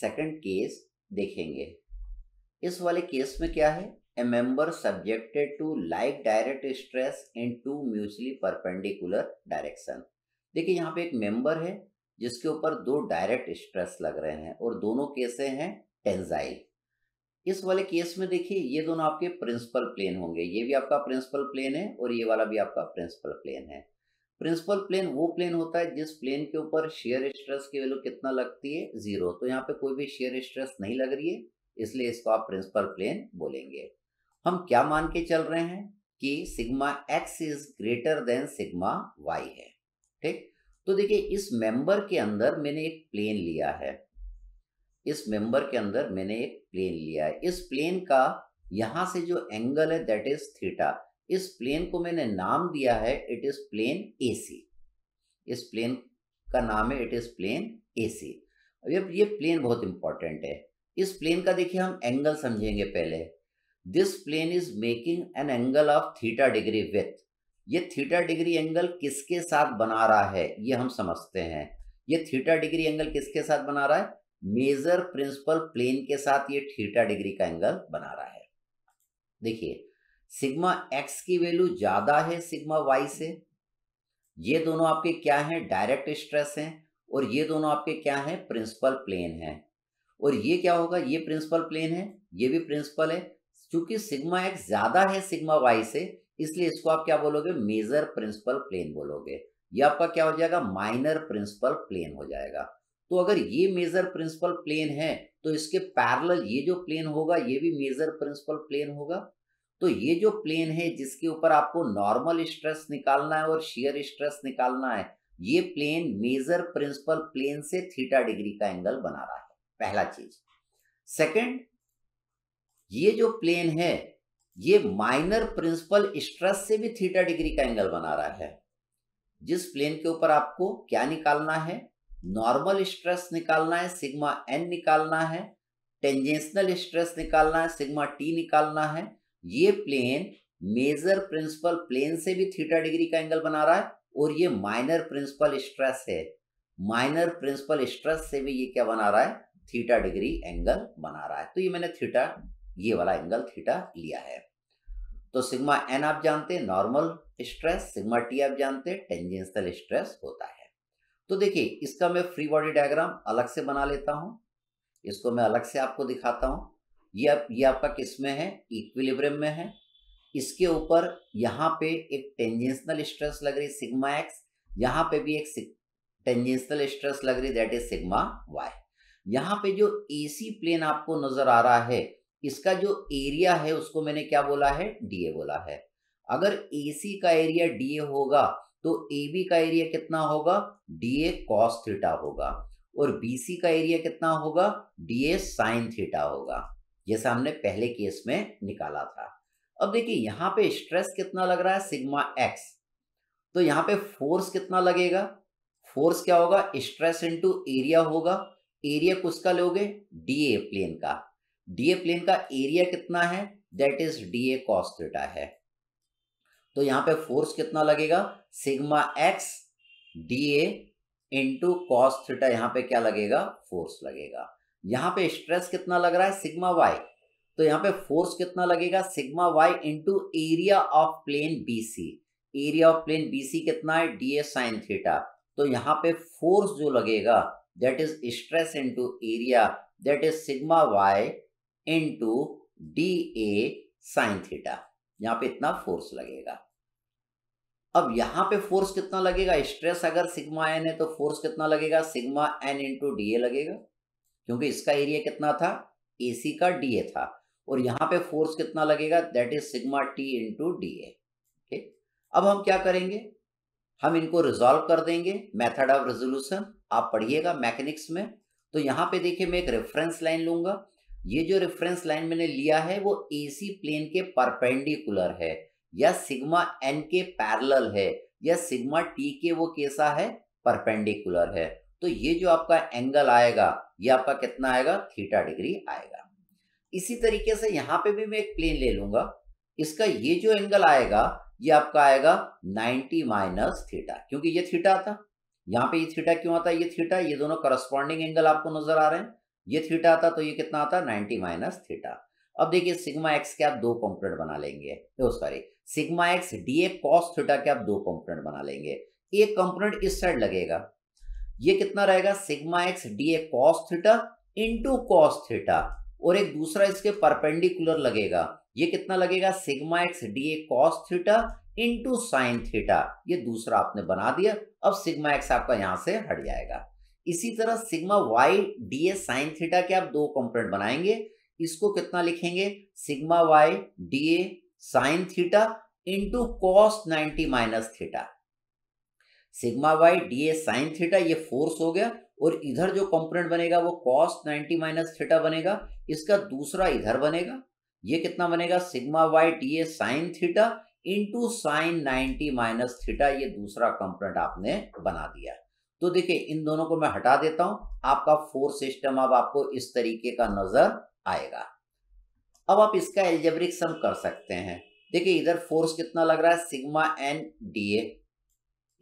Second case देखेंगे इस वाले केस में क्या है a member subjected to like direct stress in two mutually perpendicular direction देखिए यहाँ पे एक मेंबर है जिसके ऊपर दो डायरेक्ट स्ट्रेस लग रहे हैं और दोनों केसे हैं टेंजाइल इस वाले केस में देखिए ये दोनों आपके प्रिंसिपल प्लेन होंगे ये भी आपका प्रिंसिपल प्लेन है और ये वाला भी आपका प्रिंसिपल प्लेन है प्रिंसिपल प्लेन वो प्लेन होता है जिस प्लेन के ऊपर शेयर स्ट्रेस की वैल्यू कितना लगती है जीरो तो यहाँ पे कोई भी शेयर स्ट्रेस नहीं लग रही है इसलिए इसको आप प्रिंसिपल प्लेन बोलेंगे हम क्या मान के चल रहे हैं कि sigma x is greater than sigma Y है ठीक तो देखिए इस मेंबर के अंदर मैंने एक प्लेन लिया है इस मेंबर के अंदर मैंने एक प्लेन लिया है इस प्लेन का यहां से जो एंगल है दैट इज थीटा इस प्लेन को मैंने नाम दिया है it is plane A C इस प्लेन का नाम है it is plane A C अब ये प्लेन बहुत इंपॉर्टेंट है इस प्लेन का देखिए हम एंगल समझेंगे पहले this plane is making an angle of theta degree with ये थीटा डिग्री एंगल किसके साथ बना रहा है ये हम समझते हैं ये थीटा डिग्री एंगल किसके साथ बना रहा है मेजर प्रिंसिपल प्लेन के साथ ये थीटा डिग्री का एंगल बना रहा है देखिए सिग्मा एक्स की वैल्यू ज़्यादा है सिग्मा वाई से ये दोनों आपके क्या हैं डायरेक्ट स्ट्रेस हैं और ये दोनों आपके क्या हैं प्रिंसिपल प्लेन हैं और ये क्या होगा ये प्रिंसिपल प्लेन है ये भी प्रिंसिपल है चूंकि सिग्मा एक्स ज़्यादा है सिग्मा वाई से इसलिए इसको आप क्या बोलोगे मेजर प्रिंसिपल प्लेन बोलोगे ये आपका क्या हो जाएगा माइनर प्रिंसिपल प्लेन हो जाएगा तो अगर ये मेजर प्रिंसिपल प्लेन है तो इसके पैरेलल ये जो प्लेन होगा ये भी मेजर प्रिंसिपल प्लेन होगा तो ये जो प्लेन है जिसके ऊपर आपको नॉर्मल स्ट्रेस निकालना है और शियर स्ट्रेस निकालना है ये प्लेन मेजर प्रिंसिपल प्लेन से थीटा डिग्री का एंगल बना रहा है पहला चीज सेकंड ये जो प्लेन है ये माइनर प्रिंसिपल स्ट्रेस से भी थीटा डिग्री का एंगल बना रहा है जिस प्लेन के ऊपर आपको क्या निकालना है नॉर्मल स्ट्रेस निकालना है सिग्मा एन निकालना है टेंजेंशनल स्ट्रेस निकालना है सिग्मा टी निकालना है ये प्लेन मेजर प्रिंसिपल प्लेन से भी थीटा डिग्री का एंगल बना रहा है और ये माइनर प्रिंसिपल स्ट्रेस है माइनर प्रिंसिपल स्ट्रेस से भी ये क्या बना रहा है थीटा डिग्री एंगल बना रहा है तो ये मैंने थीटा ये वाला एंगल थीटा लिया है तो सिग्मा एन आप जानते हैं नॉर्मल स्ट्रेस सिग्मा टी आप जानते हैं टेंजेंशियल स्ट्रेस होता है तो देखिए इसका मैं फ्री बॉडी डायग्राम अलग से बना लेता हूं इसको मैं अलग से आपको दिखाता हूं ये आप, ये आपका किस में है इक्विलिब्रियम में है इसके ऊपर यहाँ पे एक टेंजेंशनल स्ट्रेस लग रही सिग्मा एक्स यहाँ पे भी एक टेंजेंशनल स्ट्रेस लग रही दैट इज सिग्मा वाई यहाँ पे जो एसी प्लेन आपको नजर आ रहा है इसका जो एरिया है उसको मैंने क्या बोला है डीए बोला है अगर एसी का एरिया डीए होगा तो ए का एरिया कितना होगा डीए कॉस थीटा होगा और बीसी का एरिया कितना होगा डीए साइन थीटा होगा जैसा हमने पहले केस में निकाला था अब देखिए यहां पे स्ट्रेस कितना लग रहा है सिग्मा एक्स तो यहाँ पे फोर्स कितना लगेगा फोर्स क्या होगा स्ट्रेस इंटू एरिया होगा एरिया किसका लोगे डीए प्लेन का डीए प्लेन का एरिया कितना है that is DA cos theta है तो यहाँ पे फोर्स कितना लगेगा sigma X DA into cos theta पे क्या लगेगा फोर्स लगेगा यहाँ पे स्ट्रेस कितना लग रहा है सिग्मा वाई तो यहाँ पे फोर्स कितना लगेगा sigma Y into area of plane B C area of plane B C कितना है डी ए साइन थीटा तो यहाँ पे फोर्स जो लगेगा that is stress into area that is sigma Y into D A sine theta यहाँ पे इतना फोर्स लगेगा अब यहां पे फोर्स कितना लगेगा स्ट्रेस अगर सिग्मा एन है तो फोर्स कितना लगेगा sigma N into D A लगेगा क्योंकि इसका एरिया कितना था ए सी का डी ए था और यहाँ पे फोर्स कितना लगेगा that is sigma T in D A ठीक अब हम क्या करेंगे हम इनको रिजॉल्व कर देंगे मेथड ऑफ रेजोल्यूशन आप पढ़िएगा मैकेनिक्स में तो यहाँ पे देखिए मैं एक रेफरेंस लाइन लूंगा ये जो रेफरेंस लाइन मैंने लिया है वो एसी प्लेन के परपेंडिकुलर है या सिग्मा एन के पैरल है या सिग्मा टी के वो कैसा है परपेंडिकुलर है तो ये जो आपका एंगल आएगा ये आपका कितना आएगा थीटा डिग्री आएगा इसी तरीके से यहां पे भी मैं एक प्लेन ले लूंगा इसका ये जो एंगल आएगा ये आपका आएगा 90 माइनस थीटा क्योंकि ये थीटा था यहां पे ये थीटा क्यों आता ये थीटा ये दोनों करस्पॉन्डिंग एंगल आपको नजर आ रहे हैं ये थीटा आता तो ये कितना आता नाइनटी माइनस थीटा अब देखिए सिग्मा एक्स के आप दो कॉम्पोनेंट बना लेंगे sorry sigma x D A cos theta के आप दो कॉम्पोनेंट बना लेंगे एक कंपोनेंट इस साइड लगेगा ये कितना रहेगा sigma x D A cos theta into cos theta और एक दूसरा इसके परपेंडिकुलर लगेगा ये कितना लगेगा sigma x D A cos theta into sine theta ये दूसरा आपने बना दिया अब सिग्मा एक्स आपका यहां से हट जाएगा इसी तरह sigma Y D A sine theta के आप दो कंपोनेंट बनाएंगे इसको कितना लिखेंगे sigma Y D A sine theta into cos ninety minus theta sigma Y D A sine theta ये फोर्स हो गया और इधर जो कंपोनेंट बनेगा वो कॉस 90 माइनस थीटा बनेगा इसका दूसरा इधर बनेगा ये कितना बनेगा sigma Y D A sine theta into sine ninety minus theta ये दूसरा कंपोनेंट आपने बना दिया तो देखिए इन दोनों को मैं हटा देता हूं आपका फोर सिस्टम अब आपको इस तरीके का नजर आएगा अब आप इसका एल्जेब्रिक सम कर सकते हैं देखिए इधर फोर्स कितना लग रहा है सिग्मा एन डी ए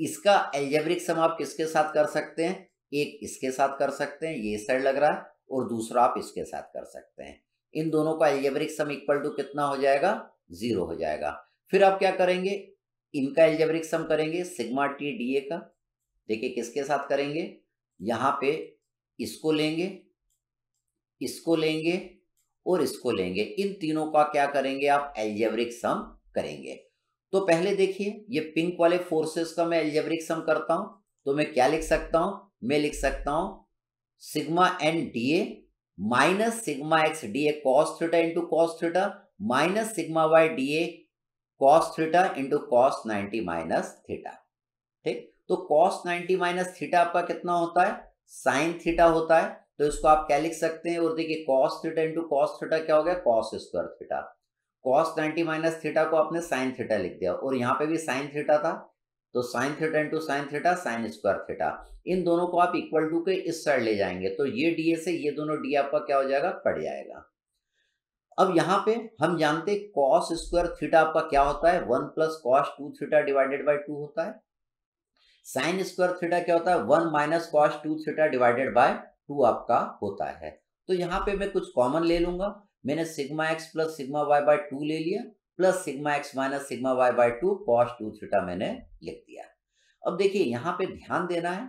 इसका एल्जेब्रिक सम आप किसके साथ कर सकते हैं एक इसके साथ कर सकते हैं ये साइड लग रहा है और दूसरा आप इसके साथ कर सकते हैं इन दोनों का एल्जेब्रिक सम इक्वल टू कितना हो जाएगा जीरो हो जाएगा फिर आप क्या करेंगे इनका एल्जेब्रिक सम करेंगे सिग्मा टी डी ए का देखिए किसके साथ करेंगे यहां पे इसको लेंगे इसको लेंगे और इसको लेंगे इन तीनों का क्या करेंगे आप एल्जेब्रिक सम करेंगे तो पहले देखिए ये पिंक वाले फोर्सेस का मैं एल्जेब्रिक सम करता हूं तो मैं क्या लिख सकता हूं मैं लिख सकता हूं sigma N D A minus sigma x D A cos theta into cos theta minus sigma Y D A cos theta into cos ninety minus theta ठीक तो कॉस नाइनटी माइनस थीटा आपका कितना होता है साइन थीटा होता है तो इसको आप क्या लिख सकते हैं और देखिए cos theta into cos theta क्या हो गया cos square theta cos ninety minus theta को आपने साइन थीटा लिख दिया और यहाँ पे भी साइन थीटा था तो sine theta into sine theta sine square theta इन दोनों को आप इक्वल टू के इस साइड ले जाएंगे तो ये डी से ये दोनों डी आपका क्या हो जाएगा कट जाएगा अब यहाँ पे हम जानते हैं कॉस स्क्वायर थीटा आपका क्या होता है one plus cos two theta divided by two होता है साइन स्क्वायर थीटा क्या होता है one minus cos two theta divided by two आपका होता है तो यहाँ पे मैं कुछ कॉमन ले लूंगा मैंने sigma x plus sigma Y by two ले लिया plus sigma x minus sigma Y by two cos two theta मैंने लिख दिया अब देखिए यहाँ पे ध्यान देना है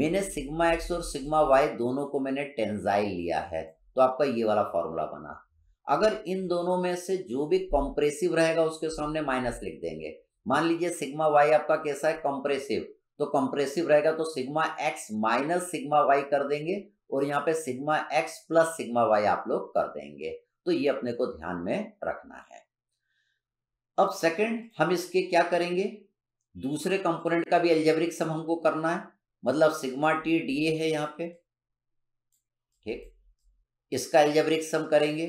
मैंने सिग्मा एक्स और सिग्मा वाई दोनों को मैंने टेंजाइल लिया है तो आपका ये वाला फॉर्मूला बना अगर इन दोनों में से जो भी कंप्रेसिव रहेगा उसके सामने माइनस लिख देंगे मान लीजिए सिग्मा वाई आपका कैसा है कंप्रेसिव तो कंप्रेसिव रहेगा तो sigma x minus sigma Y कर देंगे और यहाँ पे sigma x plus sigma Y आप लोग कर देंगे तो ये अपने को ध्यान में रखना है अब सेकंड हम इसके क्या करेंगे दूसरे कंपोनेंट का भी एल्जेब्रिक सम हमको करना है मतलब सिग्मा टी डी ए है यहां पे ठीक इसका एल्जेब्रिक सम करेंगे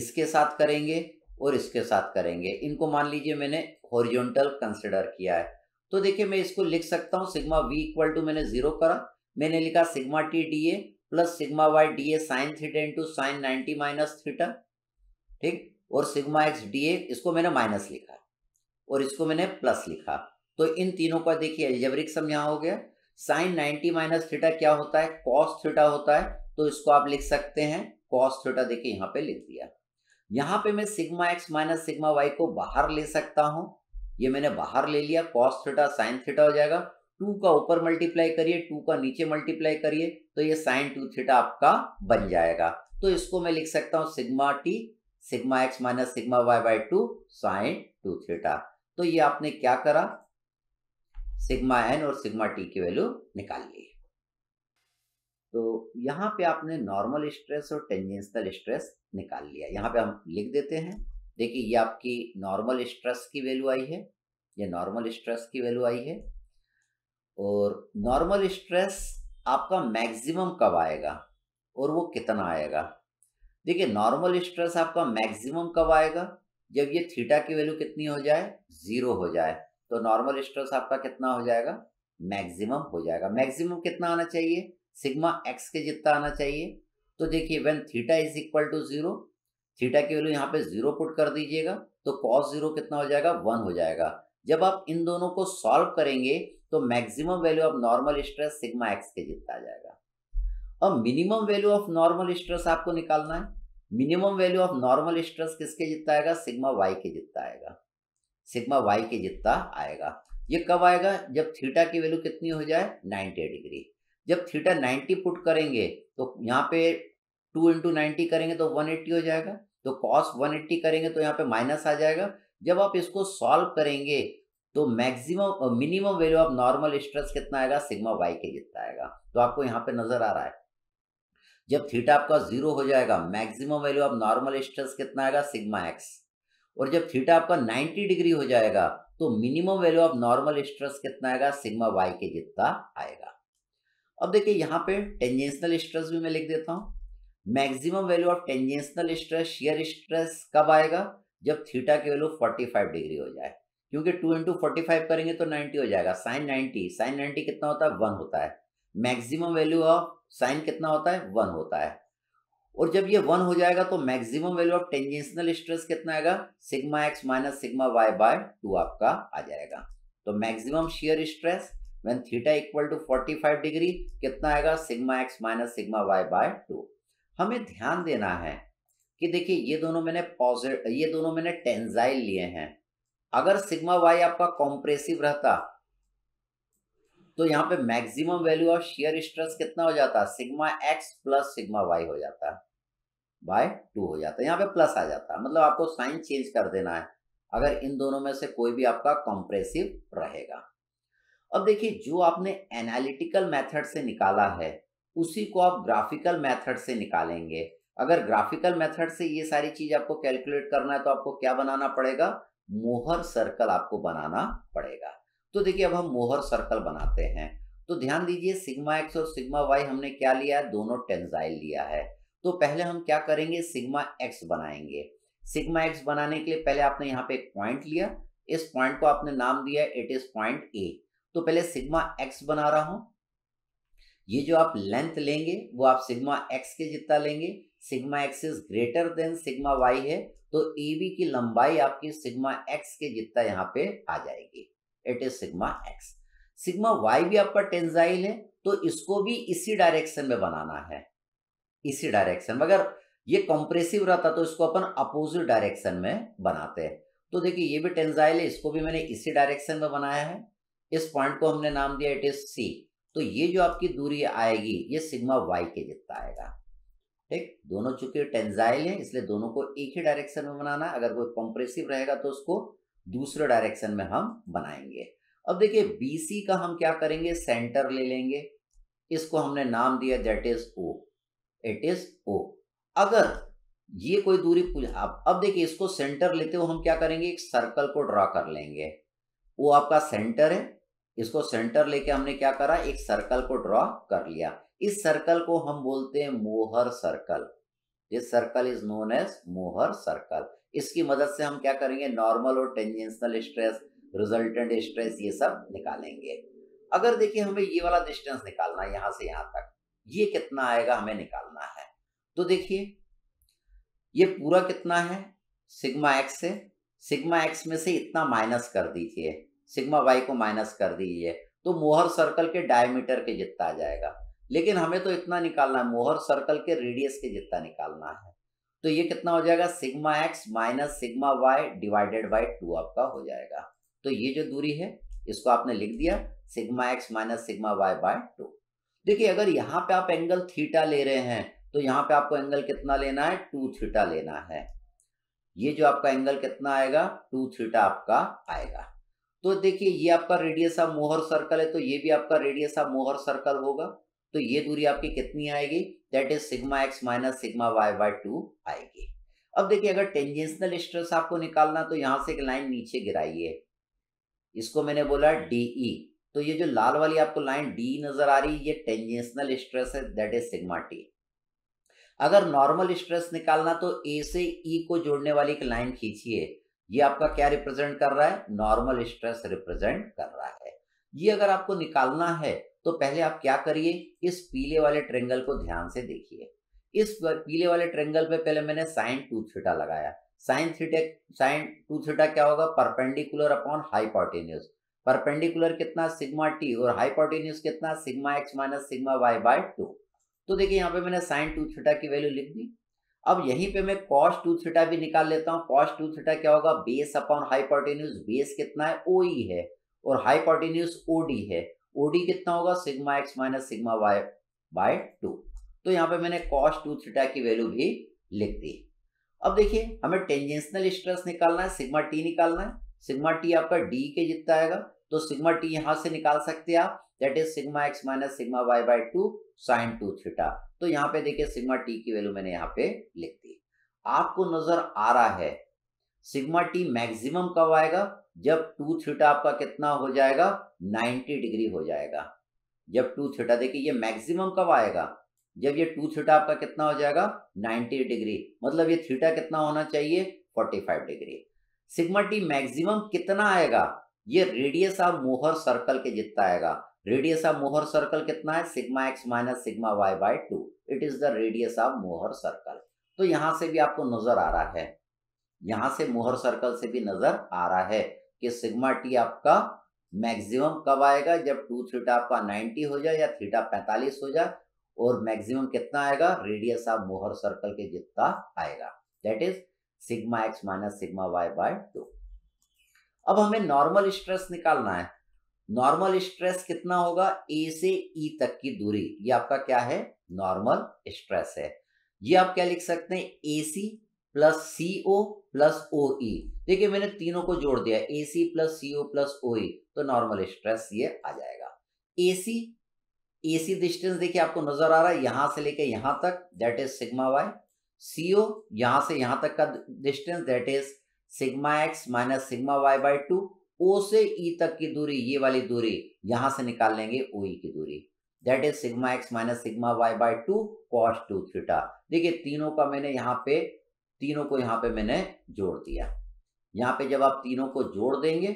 इसके साथ करेंगे और इसके साथ करेंगे इनको मान लीजिए मैंने हॉरिजॉन्टल कंसिडर किया है तो देखिए मैं इसको लिख सकता हूं सिग्मा वी इक्वल टू मैंने जीरो करा मैंने लिखा sigma T D A plus sigma Y D A sine theta into sine ninety minus theta ठीक और सिग्मा एक्स डी ए इसको मैंने माइनस लिखा और इसको मैंने प्लस लिखा तो इन तीनों का देखिए एल्जेब्रिक सम यहाँ हो गया साइन नाइनटी माइनस थीटा क्या होता है कॉस थीटा होता है तो इसको आप लिख सकते हैं कॉस थीटा देखिए यहाँ पे लिख दिया यहाँ पे मैं sigma x minus sigma Y को बाहर ले सकता हूँ ये मैंने बाहर ले लिया कॉस थीटा साइन थीटा हो जाएगा टू का ऊपर मल्टीप्लाई करिए टू का नीचे मल्टीप्लाई करिए तो ये साइन टू थीटा आपका बन जाएगा तो इसको मैं लिख सकता हूं sigma T sigma x minus sigma Y by two sine two theta तो ये आपने क्या करा सिग्मा एन और सिग्मा टी की वैल्यू निकाल ली तो यहाँ पे आपने नॉर्मल स्ट्रेस और टेंजेंशियल स्ट्रेस निकाल लिया यहां पे हम लिख देते हैं देखिए ये आपकी नॉर्मल स्ट्रेस की वैल्यू आई है ये नॉर्मल स्ट्रेस की वैल्यू आई है और नॉर्मल स्ट्रेस आपका मैक्सिमम कब आएगा और वो कितना आएगा देखिए नॉर्मल स्ट्रेस आपका मैक्सिमम कब आएगा जब ये थीटा की वैल्यू कितनी हो जाए ज़ीरो हो जाए तो नॉर्मल स्ट्रेस आपका कितना हो जाएगा मैक्सिमम हो जाएगा मैक्सिमम कितना आना चाहिए सिग्मा एक्स के जितना आना चाहिए तो देखिए when theta is equal to zero theta की वैल्यू यहाँ पे ज़ीरो पुट कर दीजिएगा तो कॉस ज़ीरो कितना हो जाएगा वन हो जाएगा जब आप इन दोनों को सॉल्व करेंगे तो maximum value of normal stress sigma x के जितना आ जाएगा और minimum value of normal stress आपको निकालना है minimum value of normal stress किसके जितना आएगा सिग्मा वाई के जितना आएगा सिग्मा वाई के जितना आएगा ये कब आएगा जब थीटा की वैल्यू कितनी हो जाए 90 डिग्री जब थीटा 90 पुट करेंगे तो यहाँ पे 2 इंटू नाइन्टी करेंगे तो 180 हो जाएगा तो कॉस 180 करेंगे तो यहाँ पे माइनस आ जाएगा जब आप इसको सॉल्व करेंगे तो maximum minimum value of normal stress कितना आएगा सिग्मा वाई के जितना आएगा तो आपको यहाँ पे नजर आ रहा है जब थीटा आपका जीरो हो जाएगा maximum value of normal stress कितना आएगा सिग्मा एक्स और जब थीटा आपका 90 डिग्री हो जाएगा तो minimum value of normal stress कितना आएगा सिग्मा वाई के जितना आएगा अब देखिए यहाँ पे टेंजेंशनल स्ट्रेस भी मैं लिख देता हूँ maximum value of tangential stress shear stress कब आएगा जब थीटा की वैल्यू 45 डिग्री हो जाए क्योंकि टू इंटू फोर्टी फाइव करेंगे तो नाइन्टी हो जाएगा साइन नाइन्टी साइन नाइन्टी कितना होता है वन होता है मैक्सिमम वैल्यू ऑफ साइन कितना होता है वन होता है और जब ये वन हो जाएगा तो maximum value of tangential stress कितना आएगा sigma x minus sigma Y by two आपका आ जाएगा तो maximum shear stress when theta equal to 45 degree कितना आएगा sigma x minus sigma Y by two हमें ध्यान देना है कि देखिए ये दोनों मैंने पॉजिटिव ये दोनों मैंने टेंजाइल लिए हैं अगर सिग्मा वाई आपका कॉम्प्रेसिव रहता तो यहाँ पे maximum value of shear stress कितना हो जाता sigma x plus sigma Y हो जाता बाय टू हो जाता यहां पे प्लस आ जाता मतलब आपको साइन चेंज कर देना है अगर इन दोनों में से कोई भी आपका कॉम्प्रेसिव रहेगा अब देखिए जो आपने एनालिटिकल मेथड से निकाला है उसी को आप ग्राफिकल मेथड से निकालेंगे अगर ग्राफिकल मेथड से ये सारी चीज आपको कैलकुलेट करना है तो आपको क्या बनाना पड़ेगा मोहर सर्कल आपको बनाना पड़ेगा तो देखिए अब हम मोहर सर्कल बनाते हैं तो ध्यान दीजिए सिग्मा एक्स और सिग्मा वाई हमने क्या लिया है दोनों टेंजाइल लिया है तो पहले हम क्या करेंगे सिग्मा एक्स बनाएंगे सिग्मा एक्स बनाने के लिए पहले आपने यहाँ पे एक पॉइंट लिया इस पॉइंट को आपने नाम दिया इट इज पॉइंट ए तो पहले सिग्मा एक्स बना रहा हूं ये जो आप लेंथ लेंगे वो आप सिग्मा एक्स के जितना लेंगे sigma x is greater than sigma Y है तो ए बी की लंबाई आपकी सिग्मा एक्स के जितना यहाँ पे आ जाएगी it is sigma X sigma Y भी आपका टेंजाइल है तो इसको भी इसी डायरेक्शन में बनाना है इसी डायरेक्शन में अगर ये कंप्रेसिव रहता तो इसको अपन अपोजिट डायरेक्शन में बनाते हैं तो देखिए ये भी टेंजाइल है इसको भी मैंने इसी डायरेक्शन में बनाया है इस पॉइंट को हमने नाम दिया इट इज सी तो ये जो आपकी दूरी आएगी ये सिग्मा वाई के जितना आएगा ठीक दोनों चूंकि टेंजाइल है इसलिए दोनों को एक ही डायरेक्शन में बनाना है अगर कोई कॉम्प्रेसिव रहेगा तो उसको दूसरे डायरेक्शन में हम बनाएंगे अब देखिए बीसी का हम क्या करेंगे सेंटर ले लेंगे इसको हमने नाम दिया that is O it is O अगर ये कोई दूरी आप अब देखिए इसको सेंटर लेते हुए हम क्या करेंगे एक सर्कल को ड्रॉ कर लेंगे वो आपका सेंटर है इसको सेंटर लेके हमने क्या करा एक सर्कल को ड्रॉ कर लिया इस सर्कल को हम बोलते हैं Mohr circle this circle is known as Mohr circle इसकी मदद से हम क्या करेंगे नॉर्मल और टेंजेंशनल स्ट्रेस रिजल्टेंट स्ट्रेस ये सब निकालेंगे अगर देखिए हमें ये वाला डिस्टेंस निकालना है यहां से यहां तक ये कितना आएगा हमें निकालना है तो देखिए ये पूरा कितना है सिग्मा एक्स से सिग्मा एक्स में से इतना माइनस कर दीजिए सिग्मा वाई को माइनस कर दीजिए तो मोहर सर्कल के डायमीटर के जितना आ जाएगा लेकिन हमें तो इतना निकालना है मोहर सर्कल के रेडियस के जितना निकालना है तो ये कितना हो जाएगा sigma x minus sigma Y divided by two आपका हो जाएगा तो ये जो दूरी है इसको आपने लिख दिया sigma x minus sigma Y by two देखिए अगर यहाँ पे आप एंगल थीटा ले रहे हैं तो यहाँ पे आपको एंगल कितना लेना है टू थीटा लेना है ये जो आपका एंगल कितना आएगा टू थीटा आपका आएगा तो देखिए ये आपका रेडियस ऑफ मोहर सर्कल है तो ये भी आपका रेडियस ऑफ मोहर सर्कल होगा तो ये दूरी आपकी कितनी आएगी that is sigma x minus sigma Y by two आएगी अब देखिए अगर टेंजेंशनल स्ट्रेस आपको निकालना तो यहां से एक लाइन नीचे गिराइए इसको मैंने बोला डी e। तो ये जो लाल वाली आपको लाइन डी नजर आ रही है ये टेंजेंशनल स्ट्रेस है दैट इज सिग्मा टी अगर नॉर्मल स्ट्रेस निकालना तो ए से ई e को जोड़ने वाली एक लाइन खींचिए ये आपका क्या रिप्रेजेंट कर रहा है नॉर्मल स्ट्रेस रिप्रेजेंट कर रहा है ये अगर आपको निकालना है तो पहले आप क्या करिए इस पीले वाले ट्रेंगल को ध्यान से देखिए इस पीले वाले ट्रेंगल पे पहले मैंने साइन टू थीटा लगाया sine theta sine two theta क्या होगा परपेंडिकुलर अपॉन हाइपोटेन्यूज परपेंडिकुलर कितना सिग्मा टी और हाइपोटेन्यूज कितना sigma x minus sigma Y by two तो देखिए यहाँ पे मैंने साइन टू थीटा की वैल्यू लिख दी अब यहीं पे मैं कॉस टू थीटा भी निकाल लेता हूँ कॉस टू थीटा क्या होगा बेस अपॉन हाइपोटेन्यूज बेस कितना है ओ e है और हाइपोटेन्यूज ओडी है ओडी कितना होगा sigma x minus sigma Y by two तो यहाँ पे मैंने कॉस टू थीटा की वैल्यू भी लिख दी अब देखिए हमें टेंजेंशनल स्ट्रेस निकालना है सिग्मा टी निकालना है सिग्मा टी आपका डी के जितना आएगा तो सिग्मा टी यहाँ से निकाल सकते हैं आप that is sigma x minus sigma Y by two sine two theta तो यहाँ पे देखिए सिग्मा टी की वैल्यू मैंने यहाँ पे लिख दी आपको नजर आ रहा है सिग्मा टी मैक्सिमम कब आएगा जब टू थीटा आपका कितना हो जाएगा 90 डिग्री हो जाएगा जब टू थीटा देखिए ये मैक्सिमम कब आएगा जब ये टू थीटा आपका कितना हो जाएगा 90 डिग्री मतलब ये थीटा कितना होना चाहिए 45 डिग्री सिग्मा टी मैक्सिमम कितना आएगा ये रेडियस ऑफ मोहर सर्कल के जितना आएगा रेडियस ऑफ मोहर सर्कल कितना है sigma x minus sigma Y by two it is the radius of Mohr circle तो यहां से भी आपको नजर आ रहा है यहां से मोहर सर्कल से भी नजर आ रहा है कि सिग्मा टी आपका मैक्सिमम कब आएगा जब टू थीटा आपका 90 हो जाए या थीटा 45 हो जाए और मैक्सिमम कितना आएगा रेडियस ऑफ मोहर सर्कल के जितना आएगा that is sigma x minus sigma Y by two अब हमें नॉर्मल स्ट्रेस निकालना है नॉर्मल स्ट्रेस कितना होगा ए से ई e तक की दूरी ये आपका क्या है नॉर्मल स्ट्रेस है ये आप क्या लिख सकते हैं ए सी प्लस सी ओ प्लस ओ ई देखिए मैंने तीनों को जोड़ दिया ए सी प्लस सी ओ प्लस ओ ई तो नॉर्मल स्ट्रेस ये आ जाएगा ए सी ए सी डिस्टेंस देखिए आपको नजर आ रहा है यहां से लेके यहां तक that is sigma Y C O यहां से यहां तक का distance that is sigma x minus sigma Y by two O से ई e तक की दूरी ये वाली दूरी यहां से निकाल लेंगे ओ ई की दूरी that is sigma x minus sigma Y by two cos two theta देखिए तीनों का मैंने यहाँ पे तीनों को यहाँ पे मैंने जोड़ दिया यहाँ पे जब आप तीनों को जोड़ देंगे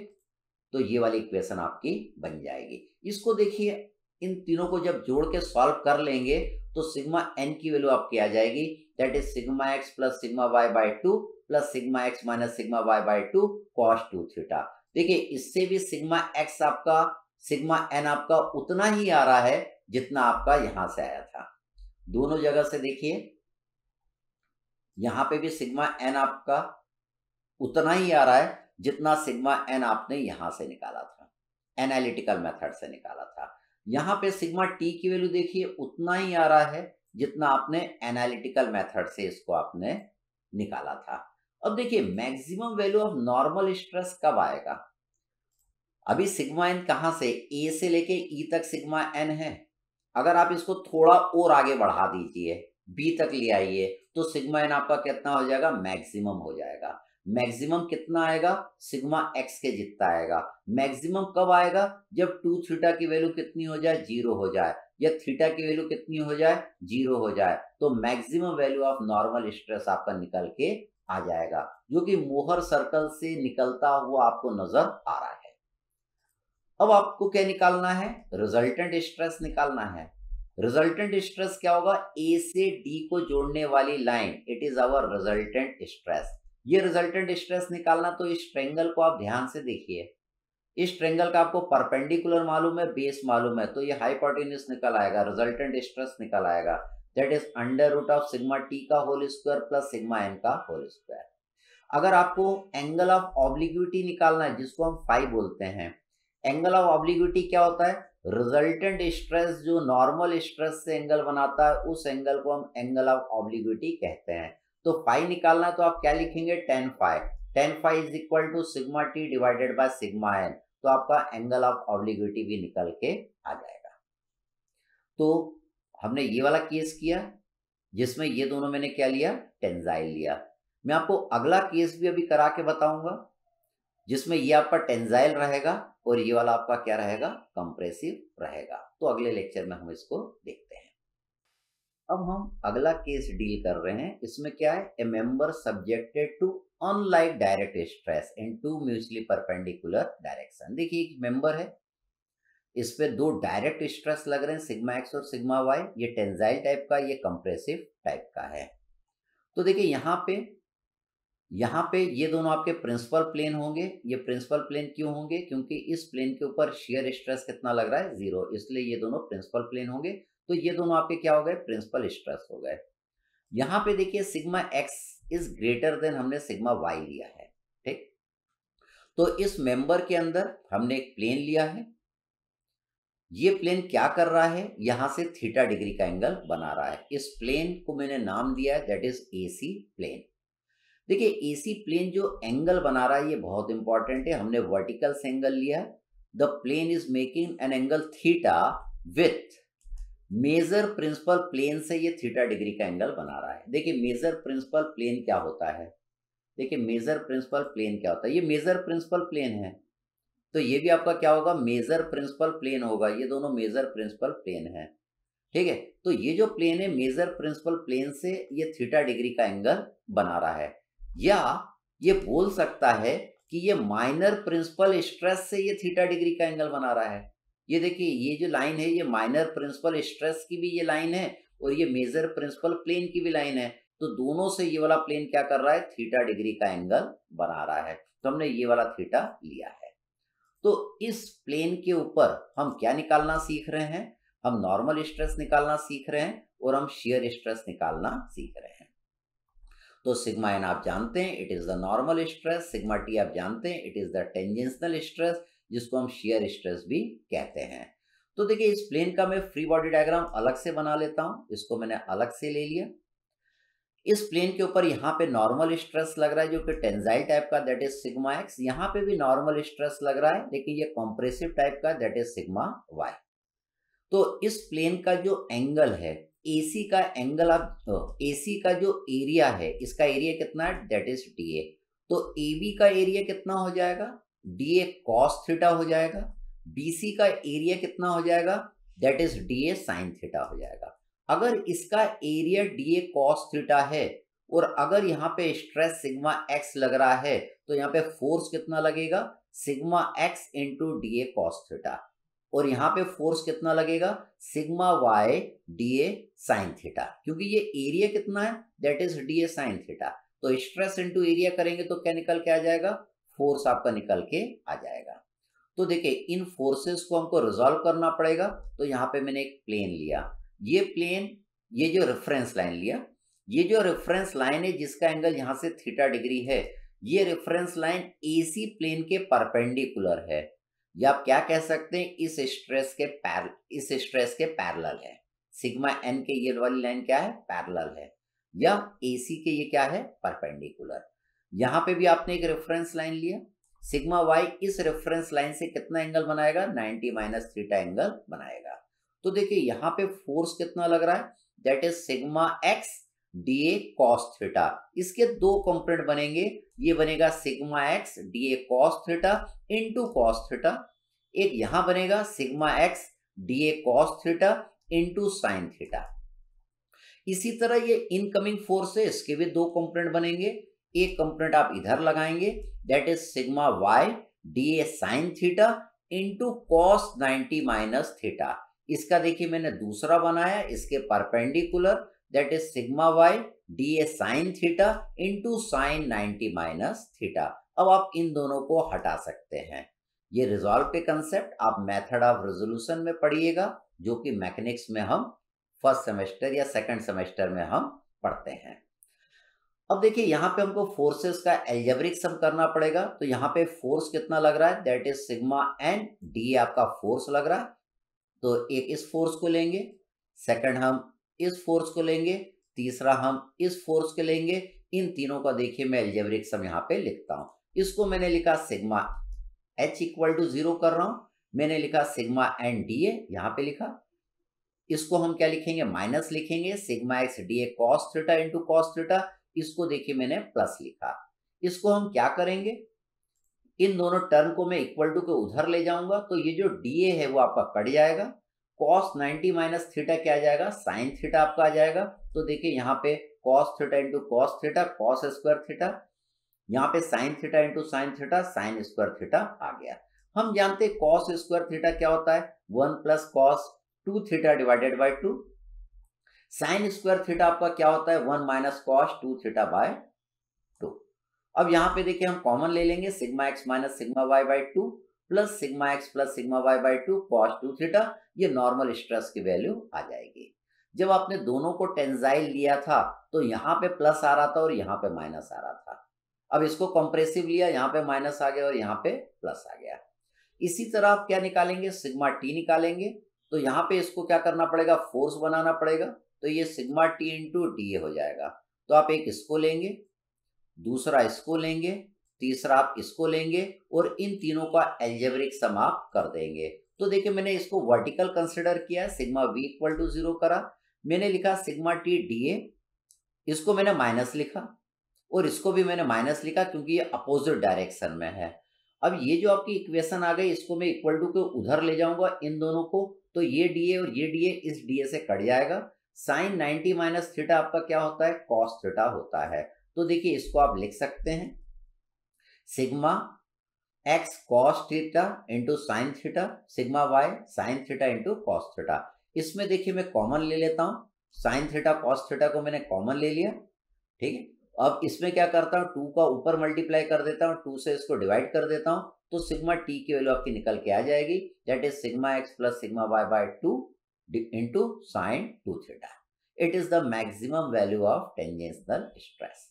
तो ये वाली इक्वेशन आपकी बन जाएगी इसको देखिए इन तीनों को जब जोड़ के सॉल्व कर लेंगे तो सिग्मा एन की वैल्यू आपकी आ जाएगी that is sigma x plus sigma Y by two plus sigma x minus sigma Y by two cos two theta देखिए इससे भी सिग्मा एक्स आपका सिग्मा एन आपका उतना ही आ रहा है जितना आपका यहां से आया था दोनों जगह से देखिए यहां पे भी सिग्मा एन आपका उतना ही आ रहा है जितना सिग्मा एन आपने यहां से निकाला था एनालिटिकल मेथड से निकाला था यहां पे सिग्मा टी की वैल्यू देखिए उतना ही आ रहा है जितना आपने एनालिटिकल मेथड से इसको आपने निकाला था अब देखिए maximum value of normal stress कब आएगा अभी सिग्मा एन कहां से ए से लेके ई e तक सिग्मा एन है अगर आप इसको थोड़ा और आगे बढ़ा दीजिए बी तक ले आइए तो सिग्मा एन आपका कितना हो जाएगा मैक्सिमम हो जाएगा मैक्सिमम कितना आएगा सिग्मा एक्स के जितना आएगा मैक्सिमम कब आएगा जब टू थीटा की वैल्यू कितनी हो जाए जीरो हो जाए या थीटा की वैल्यू कितनी हो जाए जीरो हो जाए तो maximum value of normal stress आपका निकल के आ जाएगा जो कि मोहर सर्कल से निकलता हुआ आपको नजर आ रहा है अब आपको क्या निकालना है रिजल्टेंट स्ट्रेस निकालना है रिजल्टेंट स्ट्रेस क्या होगा ए से डी को जोड़ने वाली line it is our resultant stress ये रिजल्टेंट स्ट्रेस निकालना तो इस ट्रेंगल को आप ध्यान से देखिए इस ट्रेंगल का आपको परपेंडिकुलर मालूम है बेस मालूम है तो ये हाइपोटेन्यूस निकल आएगा रिजल्टेंट स्ट्रेस निकल आएगा that is under root of sigma T का whole square plus sigma N का होल स्क्वायर अगर आपको एंगल ऑफ ऑब्लिग्विटी निकालना है जिसको हम फाइव बोलते हैं एंगल ऑफ ऑब्लिग्यूटी क्या होता है रिजल्टेंट स्ट्रेस जो नॉर्मल स्ट्रेस से एंगल बनाता है उस एंगल को हम एंगल ऑफ ऑब्लिग्विटी कहते हैं तो फाइव निकालना तो आप क्या लिखेंगे tan phi tan phi is equal to sigma T divided by sigma n तो आपका एंगल ऑफ ऑब्लिग्विटी भी निकल के आ जाएगा तो हमने ये वाला केस किया जिसमें ये दोनों मैंने क्या लिया टेंजाइल लिया मैं आपको अगला केस भी अभी करा के बताऊंगा जिसमें ये आपका टेंजाइल रहेगा और ये वाला आपका क्या रहेगा कंप्रेसिव रहेगा तो अगले लेक्चर में हम इसको देखते हैं अब हम अगला केस डील कर रहे हैं इसमें क्या है a member subjected to unlike direct stress in two mutually perpendicular direction देखिए एक मेंबर है इस पे दो डायरेक्ट स्ट्रेस लग रहे हैं सिग्मा एक्स और सिग्मा वाई ये टेंजाइल टाइप का ये कंप्रेसिव टाइप का है तो देखिए यहां पे यहाँ पे ये दोनों आपके प्रिंसिपल प्लेन होंगे ये प्रिंसिपल प्लेन क्यों होंगे क्योंकि इस प्लेन के ऊपर शेयर स्ट्रेस कितना लग रहा है जीरो इसलिए ये दोनों प्रिंसिपल प्लेन होंगे तो ये दोनों आपके क्या हो गए प्रिंसिपल स्ट्रेस हो गए यहाँ पे देखिए sigma x is greater than हमने सिग्मा वाई लिया है ठीक तो इस मेंबर के अंदर हमने एक प्लेन लिया है ये प्लेन क्या कर रहा है यहां से थीटा डिग्री का एंगल बना रहा है इस प्लेन को मैंने नाम दिया है दैट इज एसी प्लेन देखिए एसी प्लेन जो एंगल बना रहा है ये बहुत इंपॉर्टेंट है हमने वर्टिकल से एंगल लिया the plane is making an angle theta with major principal plane से ये थीटा डिग्री का एंगल बना रहा है देखिए मेजर प्रिंसिपल प्लेन क्या होता है देखिए मेजर प्रिंसिपल प्लेन क्या होता है ये मेजर प्रिंसिपल प्लेन है तो ये भी आपका क्या होगा मेजर प्रिंसिपल प्लेन होगा ये दोनों मेजर प्रिंसिपल प्लेन है ठीक है तो ये जो प्लेन है मेजर प्रिंसिपल प्लेन से ये थीटा डिग्री का एंगल बना रहा है या ये बोल सकता है कि ये माइनर प्रिंसिपल स्ट्रेस से ये थीटा डिग्री का एंगल बना रहा है ये देखिए ये जो लाइन है ये माइनर प्रिंसिपल स्ट्रेस की भी ये लाइन है और ये मेजर प्रिंसिपल प्लेन की भी लाइन है तो दोनों से ये वाला प्लेन क्या कर रहा है थीटा डिग्री का एंगल बना रहा है तो हमने ये वाला थीटा लिया है तो इस प्लेन के ऊपर हम क्या निकालना सीख रहे हैं हम नॉर्मल स्ट्रेस निकालना सीख रहे हैं और हम शेयर स्ट्रेस निकालना सीख रहे हैं तो सिग्मा एन आप जानते हैं it is the normal stress sigma t आप जानते हैं it is the tangential stress जिसको हम शेयर स्ट्रेस भी कहते हैं तो देखिए इस प्लेन का मैं फ्री बॉडी डायग्राम अलग से बना लेता हूं इसको मैंने अलग से ले लिया इस प्लेन के ऊपर यहाँ पे नॉर्मल स्ट्रेस लग रहा है जो कि टेंजाइल टाइप का दैट इज सिग्मा एक्स यहाँ पे भी नॉर्मल स्ट्रेस लग रहा है लेकिन ये कॉम्प्रेसिव टाइप का दैट इज सिग्मा वाई तो इस प्लेन का जो एंगल है एसी का एंगल आप एसी का जो एरिया है इसका एरिया कितना है डेट इज डी ए तो ए बी का एरिया कितना हो जाएगा डी ए कॉस थीटा हो जाएगा बी सी का एरिया कितना हो जाएगा that is D A sine theta हो जाएगा अगर इसका area D A cos theta है और अगर यहाँ पे स्ट्रेस सिग्मा एक्स लग रहा है तो यहाँ पे फोर्स कितना लगेगा sigma x into D A cos theta और यहाँ पे फोर्स कितना लगेगा sigma Y D A sine theta क्योंकि ये एरिया कितना है that is D A sine theta तो स्ट्रेस इनटू एरिया करेंगे तो क्या निकल के आ जाएगा फोर्स आपका निकल के आ जाएगा तो देखिए इन फोर्सेस को हमको रिजॉल्व करना पड़ेगा तो यहां पे मैंने एक प्लेन लिया ये प्लेन ये जो रेफरेंस लाइन लिया ये जो रेफरेंस लाइन है जिसका एंगल यहां से थीटा डिग्री है ये रेफरेंस लाइन एसी प्लेन के परपेंडिकुलर है या आप क्या कह सकते हैं इस स्ट्रेस के पैर इस स्ट्रेस के पैरल है सिग्मा एन के ये वाली लाइन क्या है पैरल है या ए सी के ये क्या है परपेंडिकुलर यहाँ पे भी आपने एक रेफरेंस लाइन लिया सिग्मा वाई इस रेफरेंस लाइन से कितना एंगल बनाएगा 90 माइनस थ्रीटा एंगल बनाएगा तो देखिए यहाँ पे फोर्स कितना लग रहा है that is sigma x D A theta इसके दो कंपोनेंट बनेंगे ये बनेगा sigma x D A cos theta into cos theta एक यहां बनेगा sigma x D A theta into sine theta इसी तरह ये इनकमिंग फोर्स है इसके भी दो कंपोनेंट बनेंगे एक कंपोनेंट आप इधर लगाएंगे that is sigma Y D A sine theta into cos ninety minus theta इसका देखिए मैंने दूसरा बनाया इसके perpendicular that is sigma y da sin theta into sin 90 minus theta. अब आप इन दोनों को हटा सकते हैं ये रिजॉल्व के कंसेप्ट आप मेथड ऑफ रेजोल्यूशन में पढ़िएगा जो कि मैकेनिक्स में हम फर्स्ट सेमेस्टर या सेकंड सेमेस्टर में हम पढ़ते हैं अब देखिए यहां पे हमको फोर्सेस का एल्जेब्रिक सम करना पड़ेगा तो यहां पे फोर्स कितना लग रहा है that is sigma N D आपका फोर्स लग रहा है तो एक इस फोर्स को लेंगे सेकंड हम इस फोर्स को लेंगे तीसरा हम इस फोर्स को लेंगे इन तीनों का देखिए मैं एल्जेब्रिक सम यहाँ पे लिखता हूँ इसको मैंने लिखा sigma H equal to zero कर रहा हूँ मैंने लिखा सिग्मा एन डी ए यहाँ पे लिखा इसको हम क्या लिखेंगे माइनस लिखेंगे sigma x D A cos theta into cos theta इसको देखिए मैंने प्लस लिखा इसको हम क्या करेंगे इन दोनों टर्म को मैं इक्वल टू के उधर ले जाऊंगा तो ये जो डी ए है वो आपका कट जाएगा कॉस 90 माइनस थीटा क्या आ जाएगा साइन थीटा आपका आ जाएगा तो देखिए यहाँ पे cos theta into cos theta cos square theta यहाँ पे sine theta into sine theta sine square theta आ गया हम जानते हैं कॉस स्क्वायर थीटा क्या होता है one plus cos two theta divided by two sine square theta आपका क्या होता है one minus cos two theta by two अब यहाँ पे देखिए हम कॉमन ले लेंगे sigma x minus sigma Y by two plus sigma x plus sigma Y by two cos two theta ये नॉर्मल स्ट्रेस की वैल्यू आ जाएगी जब आपने दोनों को टेंजाइल लिया था तो यहाँ पे प्लस आ रहा था और यहाँ पे माइनस आ रहा था अब इसको कंप्रेसिव लिया यहाँ पे माइनस आ गया और यहाँ पे प्लस आ गया इसी तरह आप क्या निकालेंगे सिग्मा टी निकालेंगे तो यहाँ पे इसको क्या करना पड़ेगा फोर्स बनाना पड़ेगा तो ये सिग्मा टी इंटू डी हो जाएगा तो आप एक इसको लेंगे दूसरा इसको लेंगे तीसरा आप इसको लेंगे और इन तीनों का एल्जेब्रिक सम आप कर देंगे तो देखिए मैंने इसको वर्टिकल कंसिडर किया sigma V equal to zero करा मैंने लिखा सिग्मा टी डी ए इसको मैंने माइनस लिखा और इसको भी मैंने माइनस लिखा क्योंकि ये अपोजिट डायरेक्शन में है अब ये जो आपकी इक्वेशन आ गई इसको मैं इक्वल टू के उधर ले जाऊंगा इन दोनों को तो ये डीए और ये डीए इस डीए से कट जाएगा साइन नाइनटी माइनस थीटा आपका क्या होता है कॉस थीटा होता है तो देखिए इसको आप लिख सकते हैं sigma x cos theta into sine theta sigma y sine theta into cos theta इसमें देखिए मैं कॉमन ले लेता हूं साइन थीटा कॉस थीटा को मैंने कॉमन ले लिया ठीक है अब इसमें क्या करता हूं टू का ऊपर मल्टीप्लाई कर देता हूं टू से इसको डिवाइड कर देता हूं तो सिग्मा टी की वैल्यू आपकी निकल के आ जाएगी that is sigma x plus sigma Y by two into sine two theta it is the maximum value of tangential stress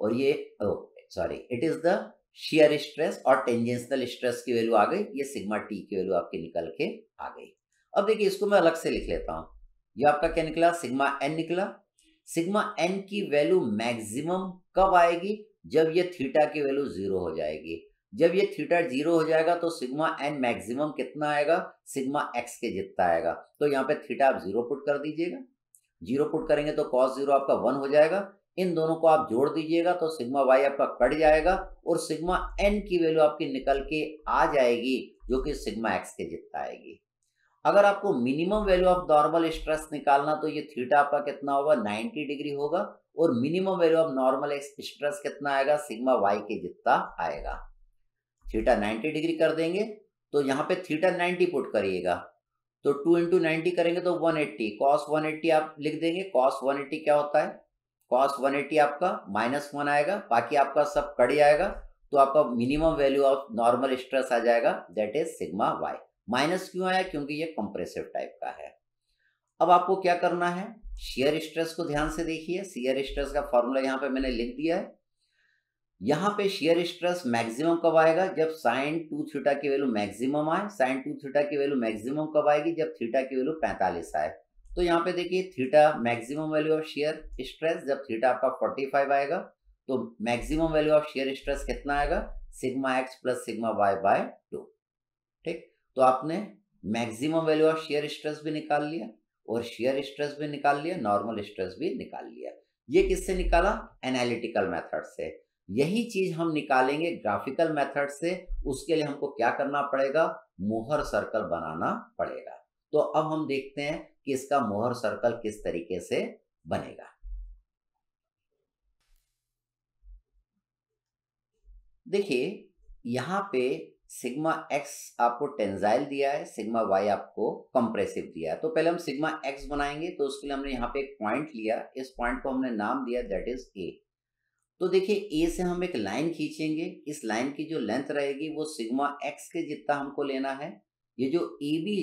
और ये sorry it is the shear stress और टेंजेंशनल स्ट्रेस की वैल्यू आ गई ये सिग्मा टी की value आपके निकल के आ गई अब देखिए इसको मैं अलग से लिख लेता हूं ये आपका क्या निकला सिग्मा एन निकला सिग्मा एन की वैल्यू मैक्सिमम कब आएगी जब ये थीटा की वैल्यू जीरो हो जाएगी जब ये थीटा जीरो हो जाएगा तो सिग्मा एन मैक्सिमम कितना आएगा सिग्मा एक्स के जितना आएगा तो यहाँ पे थीटा आप जीरो पुट कर दीजिएगा जीरो पुट करेंगे तो कॉस जीरो आपका वन हो जाएगा इन दोनों को आप जोड़ दीजिएगा तो सिग्मा वाई आपका कट जाएगा और सिग्मा एन की वैल्यू आपकी निकल के आ जाएगी जो कि सिग्मा एक्स के जितना आएगी अगर आपको minimum value of normal stress निकालना तो ये थीटा आपका कितना होगा 90 डिग्री होगा और minimum value of normal stress कितना आएगा सिग्मा वाई के जितना आएगा थीटा 90 डिग्री कर देंगे तो यहाँ पे थीटा 90 पुट करिएगा तो टू इंटू करेंगे तो 180 एट्टी कॉस वन आप लिख देंगे कॉस 180 क्या होता है कॉस 180 आपका माइनस वन आएगा बाकी आपका सब कड़ी आएगा तो आपका minimum value of normal stress आ जाएगा that is sigma y minus क्यों आया क्योंकि ये कंप्रेसिव टाइप का है अब आपको क्या करना है शेयर स्ट्रेस को ध्यान से देखिए शेयर स्ट्रेस का फॉर्मूला यहाँ पे मैंने लिख दिया है यहाँ पे शेयर स्ट्रेस मैक्सिमम कब आएगा जब साइन टू थीटा की वैल्यू मैक्सिमम आए साइन टू थीटा की वैल्यू मैक्सिमम कब आएगी जब थीटा की वैल्यू पैंतालीस आए तो यहाँ पे देखिए theta maximum value of shear stress जब थीटा आपका 45 आएगा तो maximum value of shear stress कितना आएगा sigma x plus sigma Y by two ठीक तो आपने maximum value of shear stress भी निकाल लिया और शेयर स्ट्रेस भी निकाल लिया नॉर्मल स्ट्रेस भी निकाल लिया ये किससे निकाला एनालिटिकल मेथड से यही चीज हम निकालेंगे ग्राफिकल मेथड से उसके लिए हमको क्या करना पड़ेगा मोहर सर्कल बनाना पड़ेगा तो अब हम देखते हैं कि इसका मोहर सर्कल किस तरीके से बनेगा देखिए यहां पे सिग्मा एक्स आपको टेंजाइल दिया है सिग्मा वाई आपको कंप्रेसिव दिया है तो पहले हम सिग्मा एक्स बनाएंगे तो उसके लिए हमने यहाँ पे एक पॉइंट लिया इस पॉइंट को हमने नाम दिया दैट इज ए तो देखिए ए से हम एक लाइन खींचेंगे इस लाइन की जो लेंथ रहेगी वो सिग्मा एक्स के जितना हमको लेना है ये जो ए बी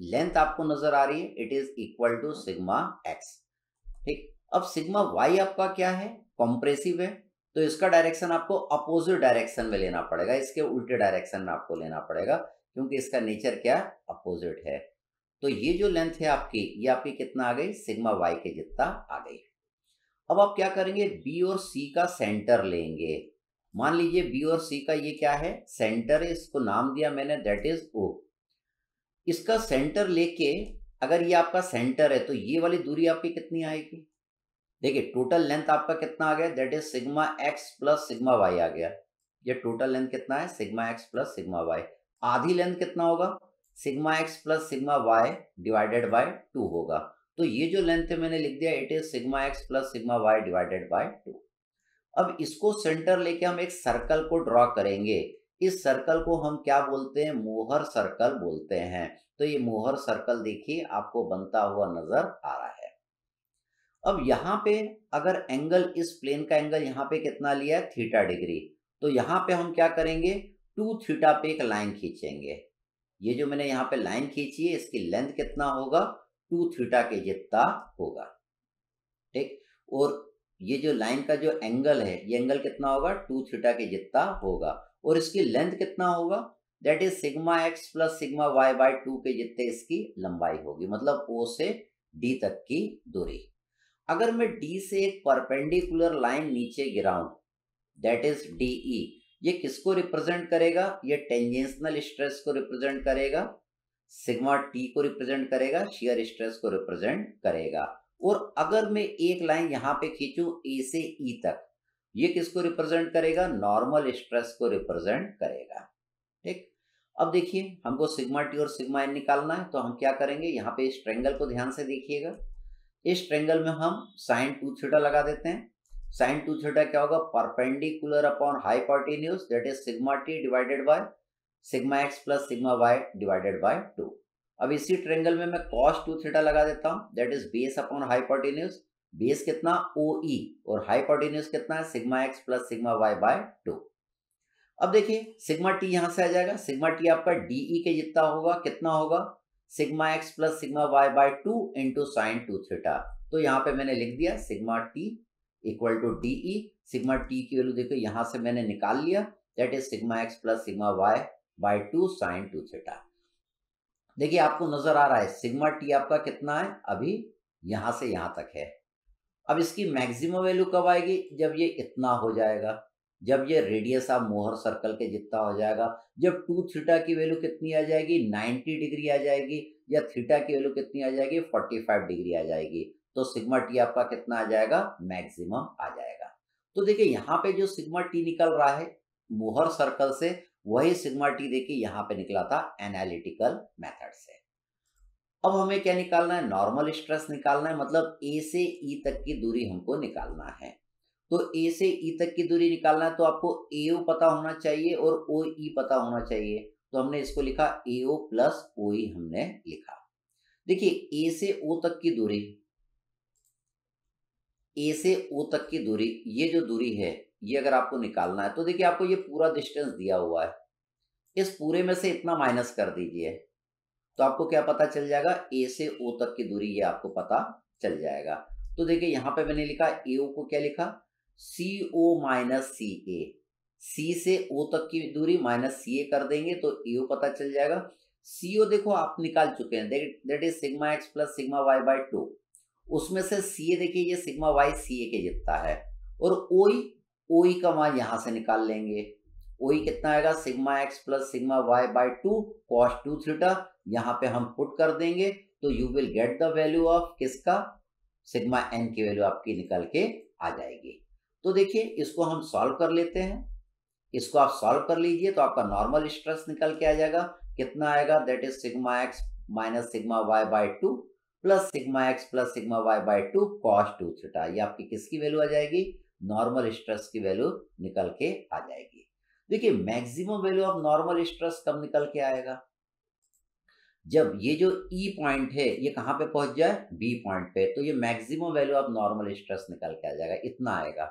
लेंथ आपको नजर आ रही है it is equal to sigma x ठीक अब सिग्मा वाई आपका क्या है कॉम्प्रेसिव है तो इसका डायरेक्शन आपको अपोजिट डायरेक्शन में लेना पड़ेगा इसके उल्टे डायरेक्शन में आपको लेना पड़ेगा क्योंकि इसका नेचर क्या अपोजिट है तो ये जो लेंथ है आपकी ये आपकी कितना आ गई सिग्मा वाई के जितना आ गई अब आप क्या करेंगे बी और सी का सेंटर लेंगे मान लीजिए बी और सी का ये क्या है सेंटर है इसको नाम दिया मैंने दैट इज ओ इसका सेंटर लेके अगर ये आपका सेंटर है तो ये वाली दूरी आपकी कितनी आएगी देखिए टोटल लेंथ आपका कितना आ गया that is sigma x plus sigma y आ गया ये टोटल लेंथ कितना है sigma x plus sigma y आधी लेंथ कितना होगा sigma x plus sigma Y divided by two होगा तो ये जो लेंथ है मैंने लिख दिया it is sigma x plus sigma Y divided by two अब इसको सेंटर लेके हम एक सर्कल को ड्रॉ करेंगे इस सर्कल को हम क्या बोलते हैं मोहर सर्कल बोलते हैं तो ये मोहर सर्कल देखिए आपको बनता हुआ नजर आ रहा है अब यहां पे अगर एंगल इस प्लेन का एंगल यहां पे कितना लिया है थीटा डिग्री तो यहां पे हम क्या करेंगे टू थीटा पे एक लाइन खींचेंगे ये जो मैंने यहां पे लाइन खींची है इसकी लेंथ कितना होगा टू थीटा के जितना होगा ठीक और ये जो लाइन का जो एंगल है ये एंगल कितना होगा टू थीटा के जितना होगा और इसकी लेंथ कितना होगा that is sigma x plus sigma Y by two के जितने इसकी लंबाई होगी मतलब ओ से डी तक की दूरी अगर मैं डी से एक परपेंडिकुलर लाइन नीचे गिराऊं दैट इज डी ई ये किसको रिप्रेजेंट करेगा ये टेंजेंशनल स्ट्रेस को रिप्रेजेंट करेगा सिग्मा टी को रिप्रेजेंट करेगा शियर स्ट्रेस को रिप्रेजेंट करेगा और अगर मैं एक लाइन यहां पे खींचू ए से ई e तक ये किसको रिप्रेजेंट करेगा नॉर्मल स्ट्रेस को रिप्रेजेंट करेगा ठीक अब देखिए हमको सिग्मा टी और सिग्मा एन निकालना है तो हम क्या करेंगे यहाँ पे इस ट्रेंगल को ध्यान से देखिएगा इस ट्रेंगल में हम साइन टू थीटा लगा देते हैं साइन टू थीटा क्या होगा perpendicular upon hypotenuse that is sigma T divided by sigma x plus sigma Y divided by two अब इसी ट्रेंगल में मैं कॉस टू थीटा लगा देता हूँ that is base upon hypotenuse base कितना O E e और hypotenuse कितना है sigma x plus sigma Y by two अब देखिए सिग्मा टी यहां से आ जाएगा सिग्मा टी आपका डीई e के जितना होगा कितना होगा sigma x plus sigma Y by two into sine two theta तो यहां पे मैंने लिख दिया sigma t equal to D E sigma T की वैल्यू देखो यहां से मैंने निकाल लिया that is sigma x plus sigma Y by two sine two theta देखिए आपको नजर आ रहा है सिग्मा टी आपका कितना है अभी यहां से यहां तक है अब इसकी मैक्सिमम वैल्यू कब आएगी जब ये इतना हो जाएगा जब ये रेडियस ऑफ मोहर सर्कल के जितना हो जाएगा जब टू थीटा की वैल्यू कितनी आ जाएगी 90 डिग्री आ जाएगी या थीटा की वैल्यू कितनी आ जाएगी 45 डिग्री आ जाएगी तो सिग्मा टी आपका कितना आ जाएगा मैक्सिमम आ जाएगा तो देखिये यहाँ पे जो सिग्मा टी निकल रहा है मोहर सर्कल से वही सिग्मा टी देखिए यहाँ पे निकला था एनालिटिकल मेथड से अब हमें क्या निकालना है नॉर्मल स्ट्रेस निकालना है मतलब ए से ई e तक की दूरी हमको निकालना है तो ए से ई e तक की दूरी निकालना है तो आपको ए ओ पता होना चाहिए और ओ ई e पता होना चाहिए तो हमने इसको लिखा ए ओ प्लस ओ हमने लिखा देखिए ए से ओ तक की दूरी ए से ओ तक की दूरी ये जो दूरी है ये अगर आपको निकालना है तो देखिए आपको ये पूरा डिस्टेंस दिया हुआ है इस पूरे में से इतना माइनस कर दीजिए तो आपको क्या पता चल जाएगा ए से ओ तक की दूरी ये आपको पता चल जाएगा तो देखिए यहाँ पे मैंने लिखा ए ओ को क्या लिखा सी ओ माइनस सी ए सी से ओ तक की दूरी माइनस सी ए कर देंगे तो ए ओ पता चल जाएगा सी ओ देखो आप निकाल चुके हैं that is sigma x plus sigma Y by two उसमें से सी ए देखिए ये सिग्मा वाई सी ए के जितना है और ओई ओई e, e का मान यहां से निकाल लेंगे ओई e कितना आएगा sigma x plus sigma Y by two cos two theta यहाँ पे हम पुट कर देंगे तो you will get the value of किसका सिग्मा एन की वैल्यू आपकी निकल के आ जाएगी तो देखिए इसको हम सॉल्व कर लेते हैं इसको आप सॉल्व कर लीजिए तो आपका नॉर्मल स्ट्रेस निकल के आ जाएगा कितना आएगा that is sigma x minus sigma Y by two plus sigma x plus sigma Y by two cos two theta ये आपकी किसकी वैल्यू आ जाएगी नॉर्मल स्ट्रेस की वैल्यू निकल के आ जाएगी देखिए maximum value of normal stress कब निकल के आएगा जब ये जो ई e पॉइंट है ये कहाँ पे पहुंच जाए बी पॉइंट पे तो ये मैक्सिमम वैल्यू आप नॉर्मल स्ट्रेस निकाल के आ जाएगा इतना आएगा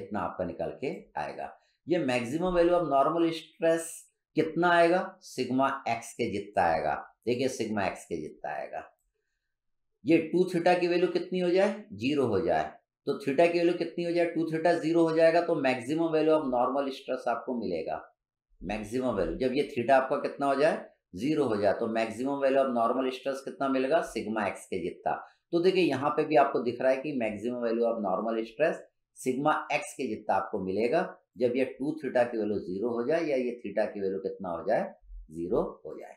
इतना आपका निकाल के आएगा ये maximum value of normal stress कितना आएगा सिग्मा एक्स के जितना आएगा देखिए सिग्मा एक्स के जितना आएगा ये टू थीटा की वैल्यू कितनी हो जाए जीरो हो जाए तो थीटा की वैल्यू कितनी हो जाए टू थीटा जीरो हो जाएगा तो maximum value of normal stress आपको मिलेगा मैक्सिमम वैल्यू जब ये थीटा आपका कितना हो जाए जीरो हो जाए तो maximum value of normal stress कितना मिलेगा सिग्मा एक्स के जितना तो देखिए यहाँ पे भी आपको दिख रहा है कि maximum value of normal stress sigma x के जितना आपको मिलेगा जब ये टू थीटा की वैल्यू जीरो हो जाए या ये थीटा की वैल्यू कितना हो जाए जीरो हो जाए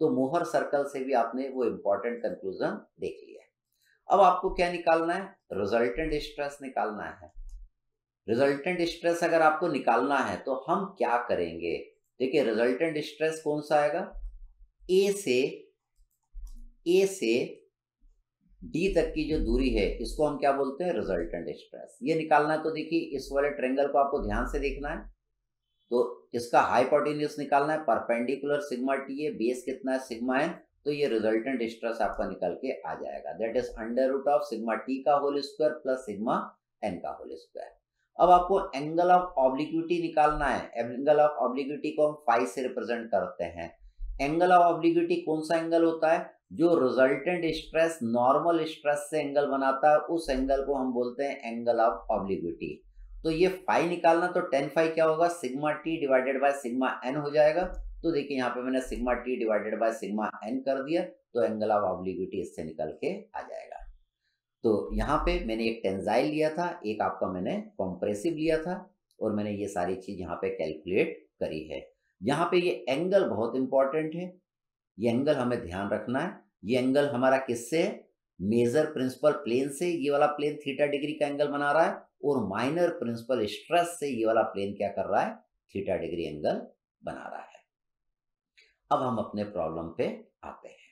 तो मोहर सर्कल से भी आपने वो इंपॉर्टेंट कंक्लूजन देख लिया अब आपको क्या निकालना है रिजल्टेंट स्ट्रेस निकालना है रिजल्टेंट स्ट्रेस अगर आपको निकालना है तो हम क्या करेंगे देखिए रिजल्टेंट स्ट्रेस कौन सा आएगा ए से ए से डी तक की जो दूरी है इसको हम क्या बोलते हैं रिजल्टेंट स्ट्रेस ये निकालना तो देखिए इस वाले ट्रेंगल को आपको ध्यान से देखना है तो इसका हाइपोटेन्यूस निकालना है परपेंडिकुलर सिग्मा टी है बेस कितना है सिग्मा है तो ये रिजल्टेंट स्ट्रेस आपका निकल के आ जाएगा that is under root of sigma T का whole square plus sigma N का होल स्क्वायर अब आपको एंगल ऑफ ऑब्लिक्विटी निकालना है एंगल ऑफ ऑब्लिक्विटी को हम फाइव से रिप्रेजेंट करते हैं एंगल ऑफ ऑब्लिक्विटी कौन सा एंगल होता है जो रिजल्टेंट स्ट्रेस नॉर्मल स्ट्रेस से एंगल बनाता है उस एंगल को हम बोलते हैं एंगल ऑफ ऑब्लिक्विटी तो ये फाइव निकालना तो टेन फाइव क्या होगा sigma T divided by sigma N हो जाएगा तो देखिए यहाँ पे मैंने sigma T divided by sigma N कर दिया तो एंगल ऑफ ऑब्लिक्विटी इससे निकल के आ जाएगा तो यहाँ पे मैंने एक टेंजाइल लिया था एक आपका मैंने कॉम्प्रेसिव लिया था और मैंने ये सारी चीज़ यहाँ पे कैलकुलेट करी है यहाँ पे ये एंगल बहुत इंपॉर्टेंट है ये एंगल हमें ध्यान रखना है ये एंगल हमारा किससे मेजर प्रिंसिपल प्लेन से ये वाला प्लेन थीटा डिग्री का एंगल बना रहा है और माइनर प्रिंसिपल स्ट्रेस से ये वाला प्लेन क्या कर रहा है थीटा डिग्री एंगल बना रहा है अब हम अपने प्रॉब्लम पे आते हैं